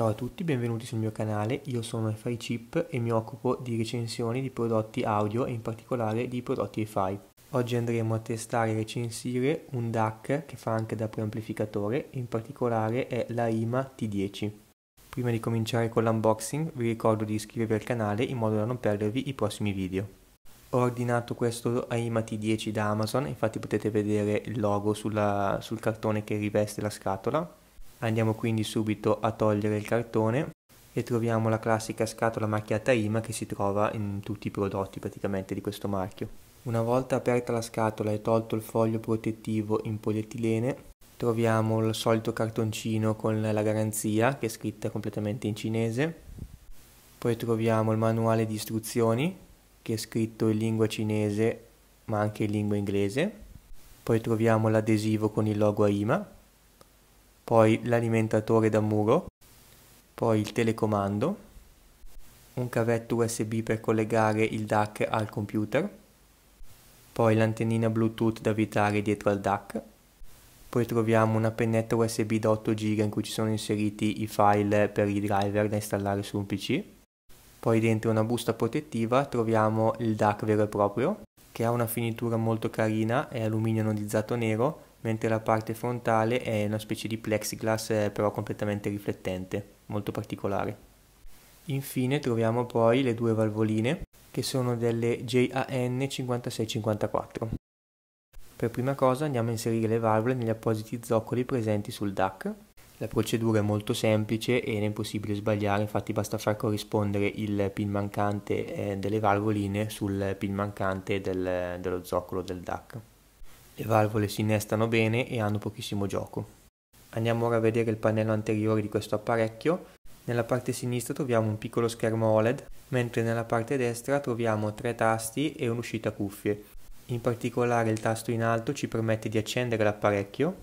Ciao a tutti, benvenuti sul mio canale, io sono FI Chip e mi occupo di recensioni di prodotti audio e in particolare di prodotti hi-fi. Oggi andremo a testare e recensire un DAC che fa anche da preamplificatore, in particolare è la IMA T10. Prima di cominciare con l'unboxing vi ricordo di iscrivervi al canale in modo da non perdervi i prossimi video. Ho ordinato questo AIMA T10 da Amazon, infatti potete vedere il logo sulla, sul cartone che riveste la scatola Andiamo quindi subito a togliere il cartone e troviamo la classica scatola macchiata IMA che si trova in tutti i prodotti praticamente di questo marchio. Una volta aperta la scatola e tolto il foglio protettivo in polietilene, troviamo il solito cartoncino con la garanzia che è scritta completamente in cinese, poi troviamo il manuale di istruzioni che è scritto in lingua cinese ma anche in lingua inglese, poi troviamo l'adesivo con il logo AIMA poi l'alimentatore da muro, poi il telecomando, un cavetto USB per collegare il DAC al computer, poi l'antennina Bluetooth da avvitare dietro al DAC, poi troviamo una pennetta USB da 8 GB in cui ci sono inseriti i file per i driver da installare su un PC, poi dentro una busta protettiva troviamo il DAC vero e proprio, che ha una finitura molto carina, è alluminio anodizzato nero mentre la parte frontale è una specie di plexiglass eh, però completamente riflettente, molto particolare. Infine troviamo poi le due valvoline che sono delle JAN5654. Per prima cosa andiamo a inserire le valvole negli appositi zoccoli presenti sul DAC. La procedura è molto semplice ed è impossibile sbagliare, infatti basta far corrispondere il pin mancante eh, delle valvoline sul pin mancante del, dello zoccolo del DAC. Le valvole si innestano bene e hanno pochissimo gioco. Andiamo ora a vedere il pannello anteriore di questo apparecchio. Nella parte sinistra troviamo un piccolo schermo OLED, mentre nella parte destra troviamo tre tasti e un'uscita cuffie. In particolare il tasto in alto ci permette di accendere l'apparecchio.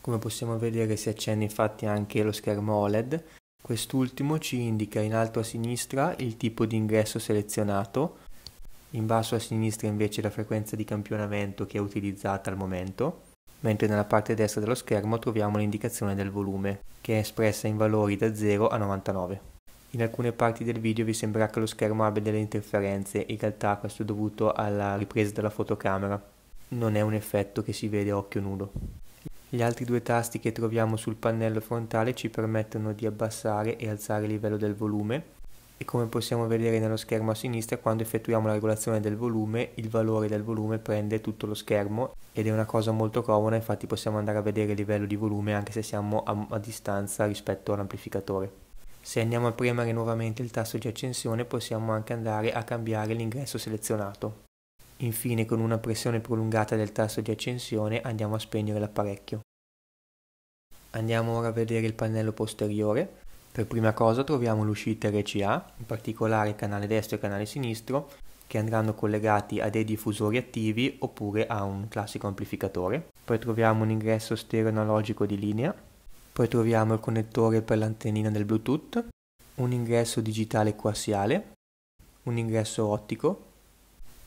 Come possiamo vedere si accende infatti anche lo schermo OLED. Quest'ultimo ci indica in alto a sinistra il tipo di ingresso selezionato, in basso a sinistra invece la frequenza di campionamento che è utilizzata al momento, mentre nella parte destra dello schermo troviamo l'indicazione del volume, che è espressa in valori da 0 a 99. In alcune parti del video vi sembrerà che lo schermo abbia delle interferenze, in realtà questo è dovuto alla ripresa della fotocamera. Non è un effetto che si vede a occhio nudo. Gli altri due tasti che troviamo sul pannello frontale ci permettono di abbassare e alzare il livello del volume, e come possiamo vedere nello schermo a sinistra quando effettuiamo la regolazione del volume il valore del volume prende tutto lo schermo ed è una cosa molto comoda infatti possiamo andare a vedere il livello di volume anche se siamo a, a distanza rispetto all'amplificatore. Se andiamo a premere nuovamente il tasto di accensione possiamo anche andare a cambiare l'ingresso selezionato. Infine con una pressione prolungata del tasto di accensione andiamo a spegnere l'apparecchio. Andiamo ora a vedere il pannello posteriore per prima cosa troviamo l'uscita RCA, in particolare canale destro e canale sinistro, che andranno collegati a dei diffusori attivi oppure a un classico amplificatore. Poi troviamo un ingresso stereo analogico di linea, poi troviamo il connettore per l'antennina del Bluetooth, un ingresso digitale coassiale, un ingresso ottico,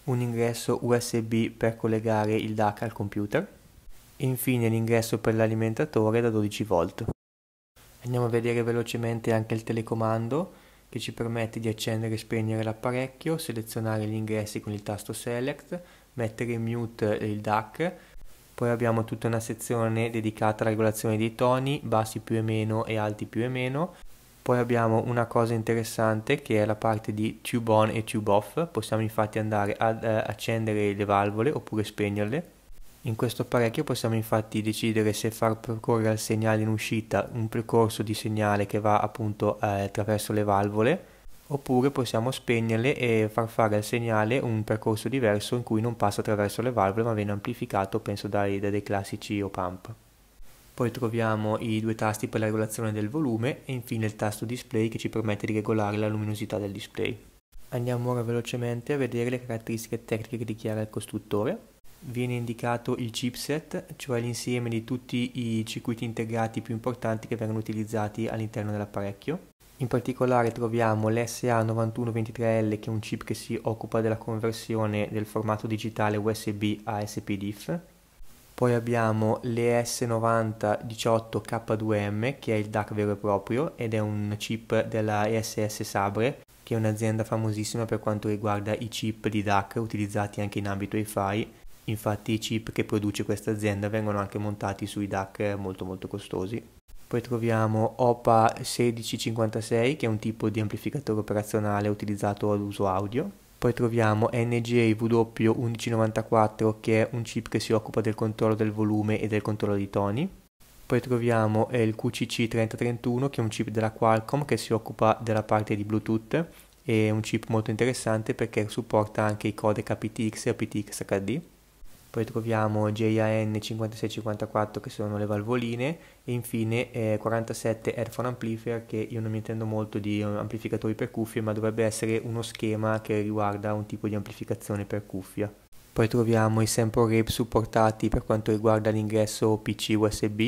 un ingresso USB per collegare il DAC al computer e infine l'ingresso per l'alimentatore da 12 v Andiamo a vedere velocemente anche il telecomando che ci permette di accendere e spegnere l'apparecchio, selezionare gli ingressi con il tasto Select, mettere in mute il DAC, poi abbiamo tutta una sezione dedicata alla regolazione dei toni, bassi più e meno e alti più e meno, poi abbiamo una cosa interessante che è la parte di tube on e tube off, possiamo infatti andare ad eh, accendere le valvole oppure spegnerle, in questo apparecchio possiamo infatti decidere se far percorrere al segnale in uscita un percorso di segnale che va appunto eh, attraverso le valvole oppure possiamo spegnerle e far fare al segnale un percorso diverso in cui non passa attraverso le valvole ma viene amplificato penso dai, dai, dai classici o pump. Poi troviamo i due tasti per la regolazione del volume e infine il tasto display che ci permette di regolare la luminosità del display. Andiamo ora velocemente a vedere le caratteristiche tecniche che dichiara il costruttore viene indicato il chipset, cioè l'insieme di tutti i circuiti integrati più importanti che vengono utilizzati all'interno dell'apparecchio. In particolare troviamo l'SA9123L che è un chip che si occupa della conversione del formato digitale USB a SPDIF. Poi abbiamo l'ES9018K2M che è il DAC vero e proprio ed è un chip della ESS Sabre che è un'azienda famosissima per quanto riguarda i chip di DAC utilizzati anche in ambito Wi-Fi Infatti i chip che produce questa azienda vengono anche montati sui DAC molto molto costosi. Poi troviamo OPA 1656 che è un tipo di amplificatore operazionale utilizzato ad uso audio. Poi troviamo NGA W1194 che è un chip che si occupa del controllo del volume e del controllo dei toni. Poi troviamo eh, il QCC3031 che è un chip della Qualcomm che si occupa della parte di Bluetooth è un chip molto interessante perché supporta anche i codec aptX e aptX HD poi troviamo JAN5654 che sono le valvoline e infine eh, 47 Airphone Amplifier che io non mi intendo molto di eh, amplificatori per cuffie ma dovrebbe essere uno schema che riguarda un tipo di amplificazione per cuffia. Poi troviamo i sample rape supportati per quanto riguarda l'ingresso PC USB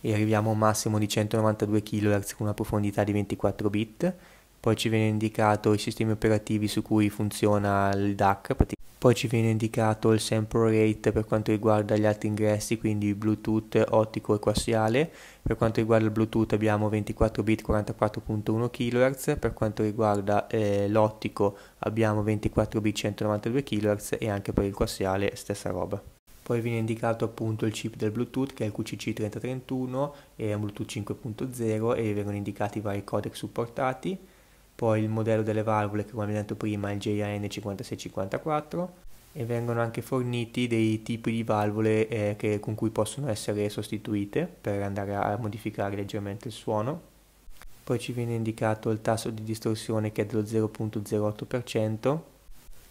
e arriviamo a un massimo di 192 kHz con una profondità di 24 bit. Poi ci viene indicato i sistemi operativi su cui funziona il DAC, poi ci viene indicato il sample rate per quanto riguarda gli altri ingressi, quindi Bluetooth, ottico e quassiale. Per quanto riguarda il Bluetooth abbiamo 24 bit 44.1 kHz, per quanto riguarda eh, l'ottico abbiamo 24 bit 192 kHz e anche per il quassiale stessa roba. Poi viene indicato appunto il chip del Bluetooth che è il QCC3031 e è un Bluetooth 5.0 e vengono indicati i vari codec supportati poi il modello delle valvole che come abbiamo detto prima è il JAN5654 e vengono anche forniti dei tipi di valvole eh, che, con cui possono essere sostituite per andare a modificare leggermente il suono. Poi ci viene indicato il tasso di distorsione che è dello 0.08%,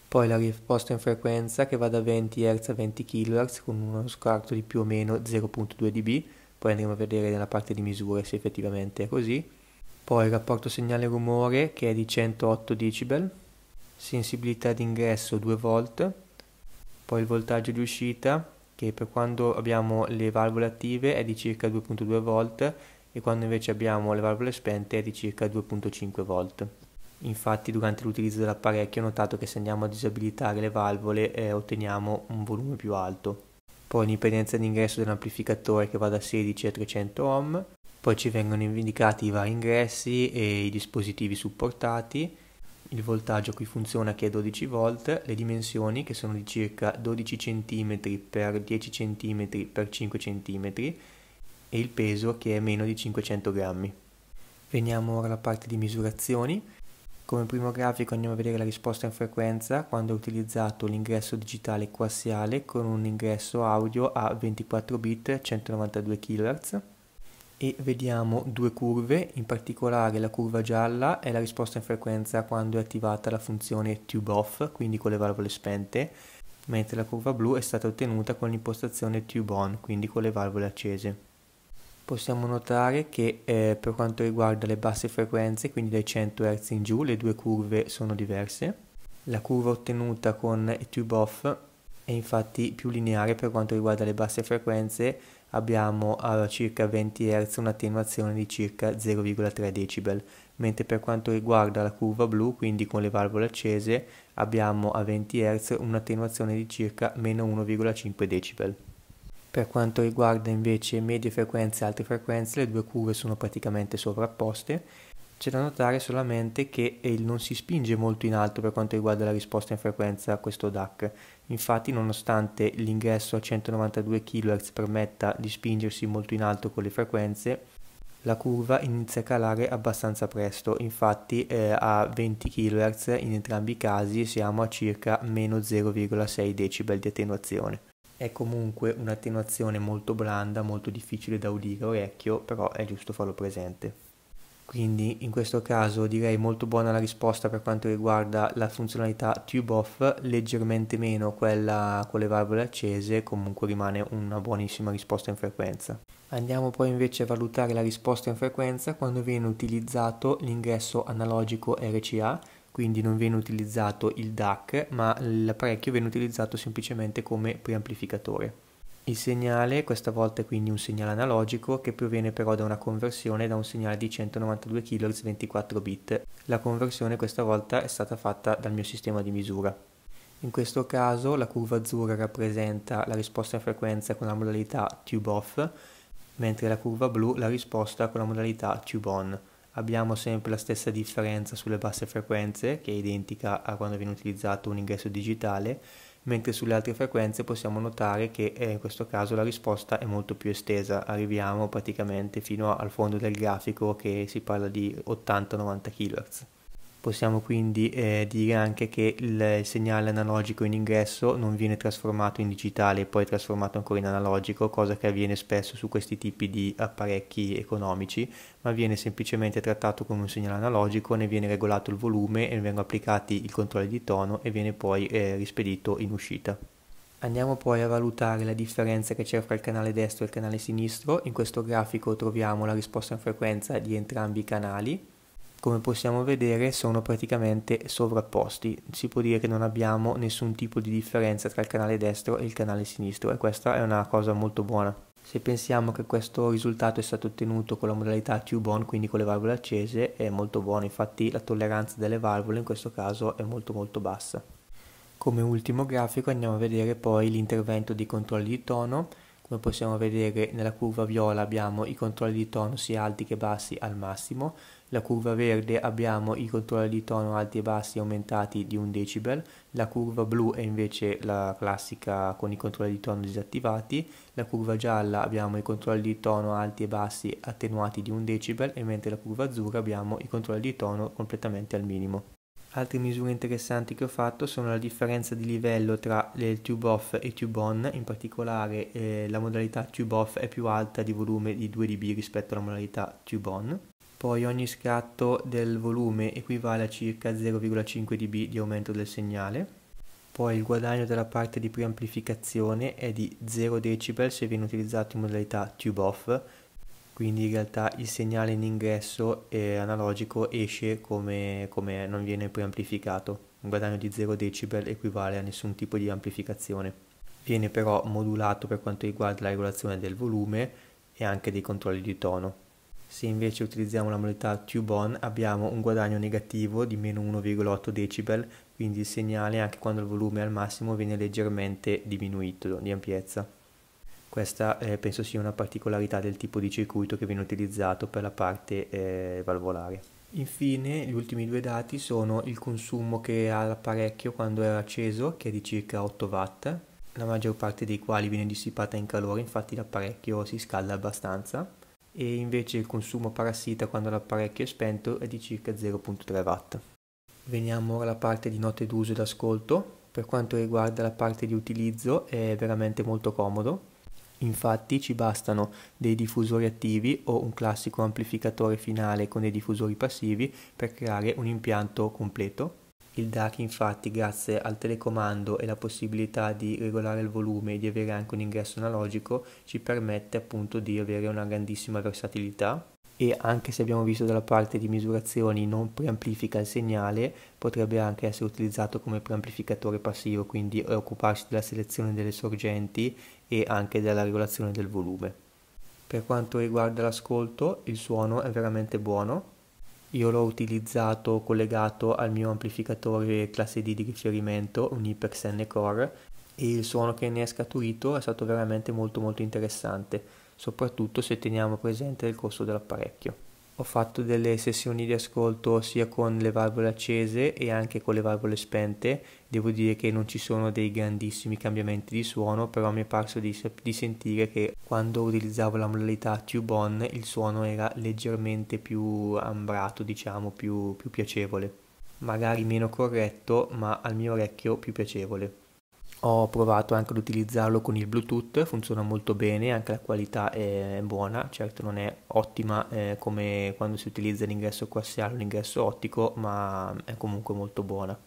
poi la risposta in frequenza che va da 20 Hz a 20 kHz con uno scarto di più o meno 0.2 dB, poi andremo a vedere nella parte di misure se effettivamente è così poi il rapporto segnale-rumore che è di 108 decibel, sensibilità d'ingresso 2 volt, poi il voltaggio di uscita che per quando abbiamo le valvole attive è di circa 2.2 volt e quando invece abbiamo le valvole spente è di circa 2.5 volt. Infatti durante l'utilizzo dell'apparecchio ho notato che se andiamo a disabilitare le valvole eh, otteniamo un volume più alto. Poi l'impedenza d'ingresso dell'amplificatore che va da 16 a 300 ohm poi ci vengono indicati i vari ingressi e i dispositivi supportati, il voltaggio qui funziona che è 12 V, le dimensioni che sono di circa 12 cm x 10 cm x 5 cm e il peso che è meno di 500 grammi. Veniamo ora alla parte di misurazioni. Come primo grafico andiamo a vedere la risposta in frequenza quando è utilizzato l'ingresso digitale coassiale con un ingresso audio a 24 bit 192 kHz e vediamo due curve, in particolare la curva gialla è la risposta in frequenza quando è attivata la funzione tube off, quindi con le valvole spente, mentre la curva blu è stata ottenuta con l'impostazione tube on, quindi con le valvole accese. Possiamo notare che eh, per quanto riguarda le basse frequenze, quindi dai 100 Hz in giù, le due curve sono diverse. La curva ottenuta con tube off è infatti più lineare per quanto riguarda le basse frequenze abbiamo a circa 20 Hz un'attenuazione di circa 0,3 decibel, mentre per quanto riguarda la curva blu, quindi con le valvole accese, abbiamo a 20 Hz un'attenuazione di circa meno 1,5 decibel. Per quanto riguarda invece medie frequenze e alte frequenze, le due curve sono praticamente sovrapposte, c'è da notare solamente che il eh, non si spinge molto in alto per quanto riguarda la risposta in frequenza a questo DAC. Infatti, nonostante l'ingresso a 192 kHz permetta di spingersi molto in alto con le frequenze, la curva inizia a calare abbastanza presto, infatti eh, a 20 kHz in entrambi i casi siamo a circa meno 0,6 decibel di attenuazione. È comunque un'attenuazione molto blanda, molto difficile da udire a orecchio, però è giusto farlo presente. Quindi in questo caso direi molto buona la risposta per quanto riguarda la funzionalità tube off, leggermente meno quella con le valvole accese, comunque rimane una buonissima risposta in frequenza. Andiamo poi invece a valutare la risposta in frequenza quando viene utilizzato l'ingresso analogico RCA, quindi non viene utilizzato il DAC, ma l'apparecchio viene utilizzato semplicemente come preamplificatore. Il segnale, questa volta è quindi un segnale analogico che proviene però da una conversione da un segnale di 192 kHz 24 bit. La conversione questa volta è stata fatta dal mio sistema di misura. In questo caso la curva azzurra rappresenta la risposta in frequenza con la modalità tube off, mentre la curva blu la risposta con la modalità tube on. Abbiamo sempre la stessa differenza sulle basse frequenze, che è identica a quando viene utilizzato un ingresso digitale, mentre sulle altre frequenze possiamo notare che eh, in questo caso la risposta è molto più estesa, arriviamo praticamente fino al fondo del grafico che si parla di 80-90 kHz. Possiamo quindi eh, dire anche che il segnale analogico in ingresso non viene trasformato in digitale e poi trasformato ancora in analogico, cosa che avviene spesso su questi tipi di apparecchi economici, ma viene semplicemente trattato come un segnale analogico, ne viene regolato il volume e vengono applicati i controlli di tono e viene poi eh, rispedito in uscita. Andiamo poi a valutare la differenza che c'è fra il canale destro e il canale sinistro. In questo grafico troviamo la risposta in frequenza di entrambi i canali come possiamo vedere sono praticamente sovrapposti, si può dire che non abbiamo nessun tipo di differenza tra il canale destro e il canale sinistro e questa è una cosa molto buona. Se pensiamo che questo risultato è stato ottenuto con la modalità tube on, quindi con le valvole accese, è molto buono, infatti la tolleranza delle valvole in questo caso è molto molto bassa. Come ultimo grafico andiamo a vedere poi l'intervento di controlli di tono, come possiamo vedere nella curva viola abbiamo i controlli di tono sia alti che bassi al massimo, la curva verde abbiamo i controlli di tono alti e bassi aumentati di un decibel, la curva blu è invece la classica con i controlli di tono disattivati, la curva gialla abbiamo i controlli di tono alti e bassi attenuati di un decibel e mentre la curva azzurra abbiamo i controlli di tono completamente al minimo. Altre misure interessanti che ho fatto sono la differenza di livello tra il tube off e tube on, in particolare eh, la modalità tube off è più alta di volume di 2 dB rispetto alla modalità tube on. Poi ogni scatto del volume equivale a circa 0,5 dB di aumento del segnale. Poi il guadagno della parte di preamplificazione è di 0 dB se viene utilizzato in modalità tube off, quindi in realtà il segnale in ingresso eh, analogico esce come, come non viene poi amplificato. Un guadagno di 0 decibel equivale a nessun tipo di amplificazione. Viene però modulato per quanto riguarda la regolazione del volume e anche dei controlli di tono. Se invece utilizziamo la modalità Tube On abbiamo un guadagno negativo di meno 1,8 decibel, quindi il segnale anche quando il volume è al massimo viene leggermente diminuito di ampiezza. Questa eh, penso sia una particolarità del tipo di circuito che viene utilizzato per la parte eh, valvolare. Infine, gli ultimi due dati sono il consumo che ha l'apparecchio quando è acceso, che è di circa 8 watt, la maggior parte dei quali viene dissipata in calore, infatti l'apparecchio si scalda abbastanza, e invece il consumo parassita quando l'apparecchio è spento è di circa 0.3 watt. Veniamo ora alla parte di note d'uso ed ascolto. Per quanto riguarda la parte di utilizzo è veramente molto comodo, Infatti ci bastano dei diffusori attivi o un classico amplificatore finale con dei diffusori passivi per creare un impianto completo. Il DAC infatti grazie al telecomando e la possibilità di regolare il volume e di avere anche un ingresso analogico ci permette appunto di avere una grandissima versatilità e anche se abbiamo visto dalla parte di misurazioni non preamplifica il segnale, potrebbe anche essere utilizzato come preamplificatore passivo, quindi occuparsi della selezione delle sorgenti e anche della regolazione del volume. Per quanto riguarda l'ascolto, il suono è veramente buono. Io l'ho utilizzato collegato al mio amplificatore classe D di riferimento, un Ipex N-Core, e il suono che ne è scaturito è stato veramente molto molto interessante soprattutto se teniamo presente il costo dell'apparecchio. Ho fatto delle sessioni di ascolto sia con le valvole accese e anche con le valvole spente, devo dire che non ci sono dei grandissimi cambiamenti di suono, però mi è parso di, di sentire che quando utilizzavo la modalità tube on il suono era leggermente più ambrato, diciamo, più, più piacevole, magari meno corretto, ma al mio orecchio più piacevole ho provato anche ad utilizzarlo con il Bluetooth, funziona molto bene, anche la qualità è buona, certo non è ottima eh, come quando si utilizza l'ingresso coassiale o l'ingresso ottico, ma è comunque molto buona.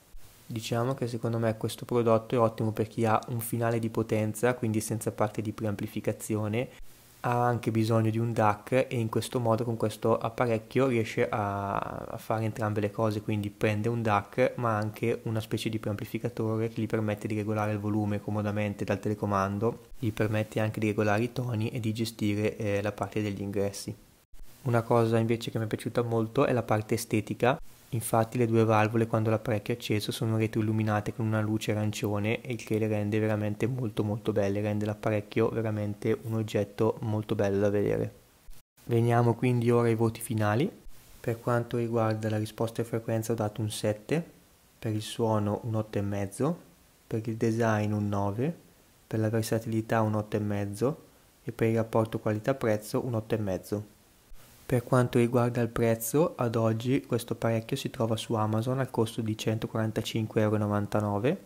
Diciamo che secondo me questo prodotto è ottimo per chi ha un finale di potenza, quindi senza parte di preamplificazione ha anche bisogno di un DAC e in questo modo con questo apparecchio riesce a, a fare entrambe le cose, quindi prende un DAC ma anche una specie di preamplificatore che gli permette di regolare il volume comodamente dal telecomando, gli permette anche di regolare i toni e di gestire eh, la parte degli ingressi. Una cosa invece che mi è piaciuta molto è la parte estetica, Infatti le due valvole quando l'apprecchio è acceso sono retroilluminate con una luce arancione il che le rende veramente molto molto belle, rende l'apparecchio veramente un oggetto molto bello da vedere. Veniamo quindi ora ai voti finali. Per quanto riguarda la risposta e frequenza ho dato un 7, per il suono un 8,5, per il design un 9, per la versatilità un 8,5 e per il rapporto qualità-prezzo un 8,5. Per quanto riguarda il prezzo, ad oggi questo apparecchio si trova su Amazon al costo di 145,99€.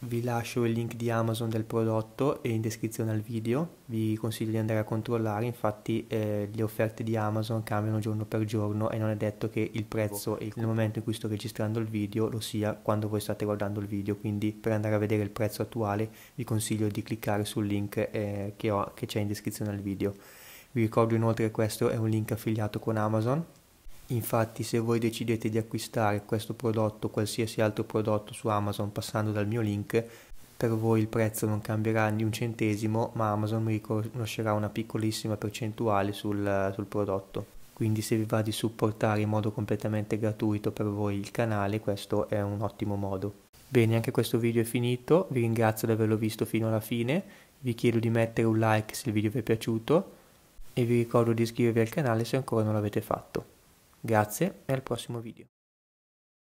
Vi lascio il link di Amazon del prodotto e in descrizione al video, vi consiglio di andare a controllare, infatti eh, le offerte di Amazon cambiano giorno per giorno e non è detto che il prezzo nel momento in cui sto registrando il video lo sia quando voi state guardando il video, quindi per andare a vedere il prezzo attuale vi consiglio di cliccare sul link eh, che c'è in descrizione al video. Vi ricordo inoltre che questo è un link affiliato con Amazon. Infatti se voi decidete di acquistare questo prodotto o qualsiasi altro prodotto su Amazon passando dal mio link, per voi il prezzo non cambierà di un centesimo, ma Amazon mi riconoscerà una piccolissima percentuale sul, sul prodotto. Quindi se vi va di supportare in modo completamente gratuito per voi il canale, questo è un ottimo modo. Bene, anche questo video è finito, vi ringrazio di averlo visto fino alla fine, vi chiedo di mettere un like se il video vi è piaciuto, e vi ricordo di iscrivervi al canale se ancora non l'avete fatto. Grazie e al prossimo video.